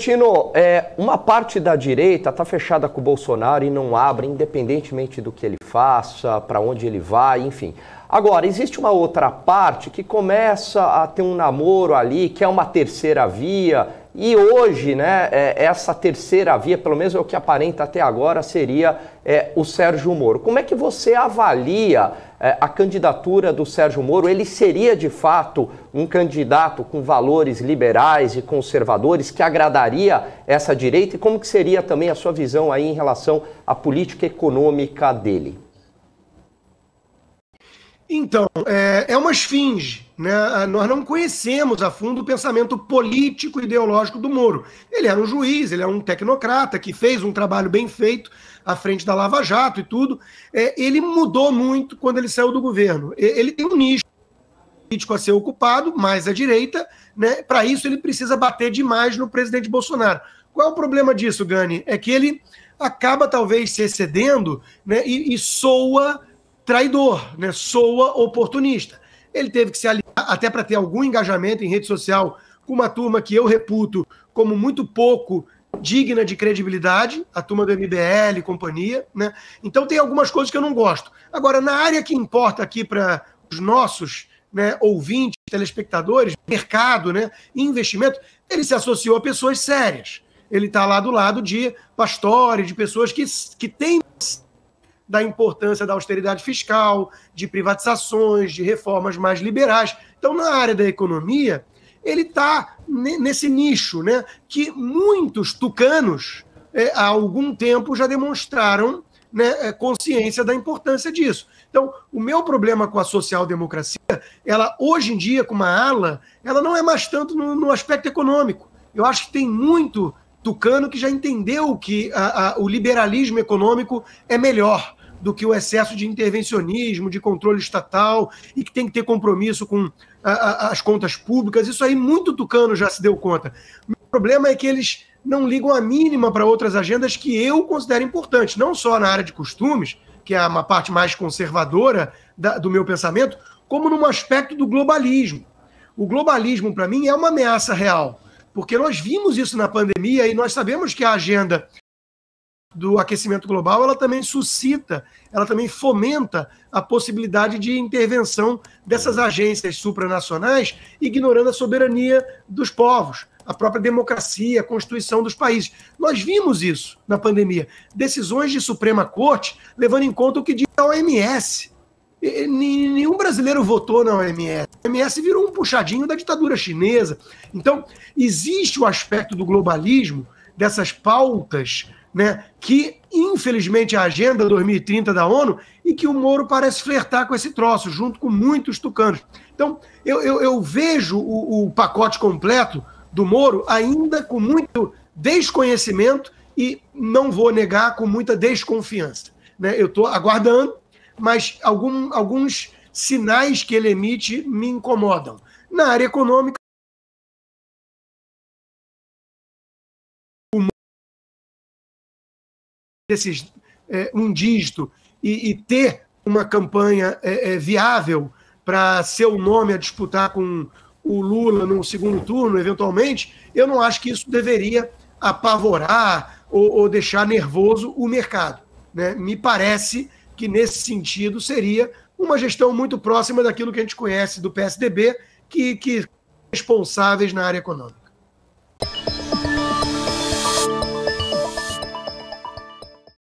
Tino, é, uma parte da direita está fechada com o Bolsonaro e não abre, independentemente do que ele faça, para onde ele vai, enfim. Agora, existe uma outra parte que começa a ter um namoro ali, que é uma terceira via, e hoje, né, é, essa terceira via, pelo menos é o que aparenta até agora, seria é, o Sérgio Moro. Como é que você avalia é, a candidatura do Sérgio Moro? Ele seria de fato um candidato com valores liberais e conservadores que agradaria essa direita? E como que seria também a sua visão aí em relação à política econômica dele? Então, é, é uma esfinge. Né? Ah, nós não conhecemos a fundo o pensamento político e ideológico do Moro. Ele era um juiz, ele era um tecnocrata que fez um trabalho bem feito à frente da Lava Jato e tudo. É, ele mudou muito quando ele saiu do governo. Ele tem um nicho político a ser ocupado, mais à direita. Né? Para isso, ele precisa bater demais no presidente Bolsonaro. Qual é o problema disso, Gani? É que ele acaba talvez se excedendo né? e, e soa traidor, né? soa oportunista. Ele teve que se aliar até para ter algum engajamento em rede social com uma turma que eu reputo como muito pouco digna de credibilidade, a turma do MBL e companhia, né? Então tem algumas coisas que eu não gosto. Agora, na área que importa aqui para os nossos né, ouvintes, telespectadores, mercado, né, investimento, ele se associou a pessoas sérias. Ele está lá do lado de pastores, de pessoas que, que têm da importância da austeridade fiscal, de privatizações, de reformas mais liberais. Então, na área da economia, ele está nesse nicho, né? Que muitos tucanos é, há algum tempo já demonstraram né, é, consciência da importância disso. Então, o meu problema com a social-democracia, ela hoje em dia, com uma ala, ela não é mais tanto no, no aspecto econômico. Eu acho que tem muito tucano que já entendeu que a, a, o liberalismo econômico é melhor do que o excesso de intervencionismo, de controle estatal e que tem que ter compromisso com a, a, as contas públicas. Isso aí muito tucano já se deu conta. O problema é que eles não ligam a mínima para outras agendas que eu considero importantes, não só na área de costumes, que é uma parte mais conservadora da, do meu pensamento, como num aspecto do globalismo. O globalismo, para mim, é uma ameaça real, porque nós vimos isso na pandemia e nós sabemos que a agenda do aquecimento global, ela também suscita, ela também fomenta a possibilidade de intervenção dessas é. agências supranacionais, ignorando a soberania dos povos, a própria democracia, a constituição dos países. Nós vimos isso na pandemia. Decisões de Suprema Corte levando em conta o que diz a OMS. Nenhum brasileiro votou na OMS. A OMS virou um puxadinho da ditadura chinesa. Então, existe o aspecto do globalismo, dessas pautas né, que infelizmente a agenda 2030 da ONU e que o Moro parece flertar com esse troço, junto com muitos tucanos. Então, eu, eu, eu vejo o, o pacote completo do Moro ainda com muito desconhecimento e não vou negar com muita desconfiança. Né? Eu estou aguardando, mas algum, alguns sinais que ele emite me incomodam. Na área econômica, desses é, um dígito e, e, ter uma campanha é, é viável para seu nome a disputar com o Lula no segundo turno, eventualmente, eu não acho que isso deveria apavorar ou, ou deixar nervoso o mercado. Né? Me parece que, nesse sentido, seria uma gestão muito próxima daquilo que a gente conhece do PSDB, que, que responsáveis na área econômica.